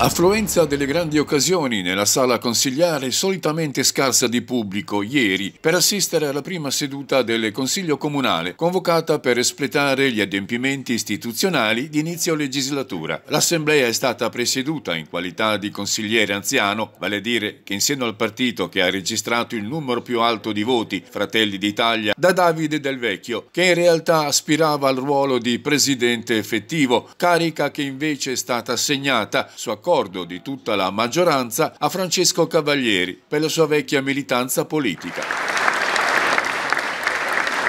Affluenza delle grandi occasioni nella sala consigliare solitamente scarsa di pubblico ieri per assistere alla prima seduta del Consiglio Comunale convocata per espletare gli adempimenti istituzionali di inizio legislatura. L'assemblea è stata presieduta in qualità di consigliere anziano, vale a dire che insieme al partito che ha registrato il numero più alto di voti, Fratelli d'Italia, da Davide Del Vecchio, che in realtà aspirava al ruolo di presidente effettivo, carica che invece è stata assegnata su accordo l'accordo di tutta la maggioranza a Francesco Cavalieri per la sua vecchia militanza politica.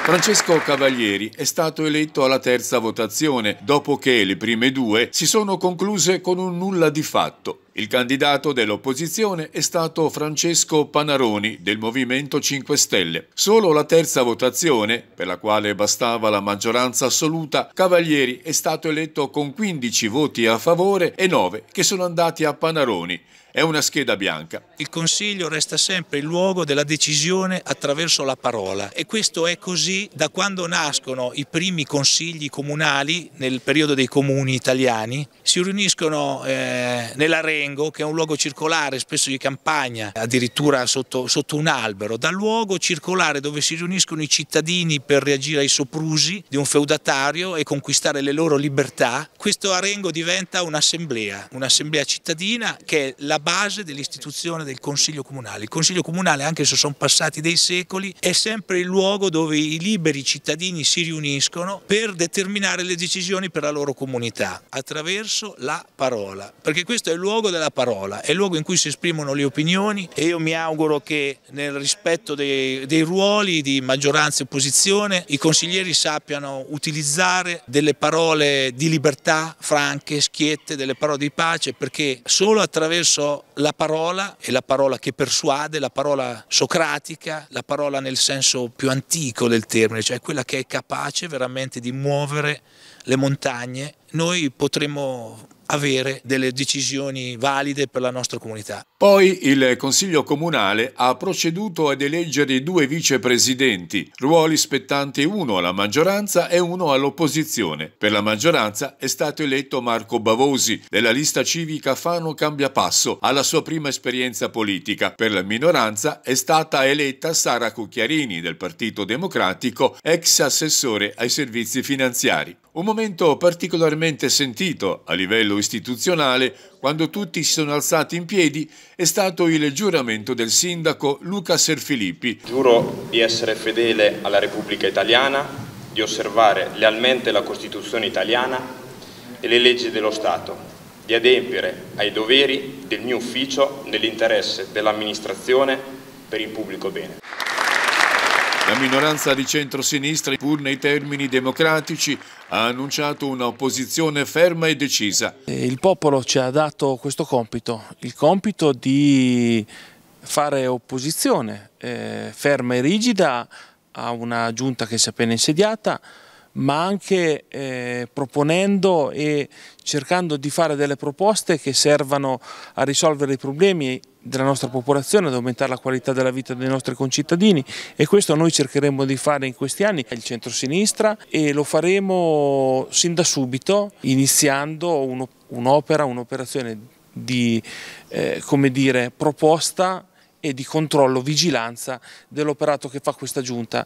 Francesco Cavalieri è stato eletto alla terza votazione, dopo che le prime due si sono concluse con un nulla di fatto. Il candidato dell'opposizione è stato Francesco Panaroni del Movimento 5 Stelle. Solo la terza votazione, per la quale bastava la maggioranza assoluta, Cavalieri è stato eletto con 15 voti a favore e 9 che sono andati a Panaroni. È una scheda bianca. Il Consiglio resta sempre il luogo della decisione attraverso la parola e questo è così da quando nascono i primi consigli comunali nel periodo dei comuni italiani. Si riuniscono eh, nella rete vengo, che è un luogo circolare, spesso di campagna, addirittura sotto, sotto un albero, da luogo circolare dove si riuniscono i cittadini per reagire ai soprusi di un feudatario e conquistare le loro libertà, questo arengo diventa un'assemblea, un'assemblea cittadina che è la base dell'istituzione del Consiglio Comunale. Il Consiglio Comunale, anche se sono passati dei secoli, è sempre il luogo dove i liberi cittadini si riuniscono per determinare le decisioni per la loro comunità, attraverso la parola, perché questo è il luogo della della parola, è il luogo in cui si esprimono le opinioni e io mi auguro che nel rispetto dei, dei ruoli di maggioranza e opposizione i consiglieri sappiano utilizzare delle parole di libertà franche, schiette, delle parole di pace perché solo attraverso la parola e la parola che persuade, la parola socratica, la parola nel senso più antico del termine, cioè quella che è capace veramente di muovere le montagne noi potremo avere delle decisioni valide per la nostra comunità. Poi il Consiglio Comunale ha proceduto ad eleggere due vicepresidenti, ruoli spettanti uno alla maggioranza e uno all'opposizione. Per la maggioranza è stato eletto Marco Bavosi della lista civica Fano Cambia Passo alla sua prima esperienza politica. Per la minoranza è stata eletta Sara Cucchiarini del Partito Democratico, ex assessore ai servizi finanziari. Un momento particolarmente particolarmente sentito a livello istituzionale quando tutti si sono alzati in piedi è stato il giuramento del sindaco Luca Serfilippi. Giuro di essere fedele alla Repubblica Italiana, di osservare lealmente la Costituzione italiana e le leggi dello Stato, di adempiere ai doveri del mio ufficio nell'interesse dell'amministrazione per il pubblico bene. La minoranza di centrosinistra, pur nei termini democratici, ha annunciato un'opposizione ferma e decisa. Eh, il popolo ci ha dato questo compito, il compito di fare opposizione eh, ferma e rigida a una giunta che si è appena insediata, ma anche eh, proponendo e cercando di fare delle proposte che servano a risolvere i problemi della nostra popolazione, ad aumentare la qualità della vita dei nostri concittadini e questo noi cercheremo di fare in questi anni il centro-sinistra e lo faremo sin da subito iniziando un'opera, un'operazione di eh, come dire, proposta e di controllo, vigilanza dell'operato che fa questa giunta.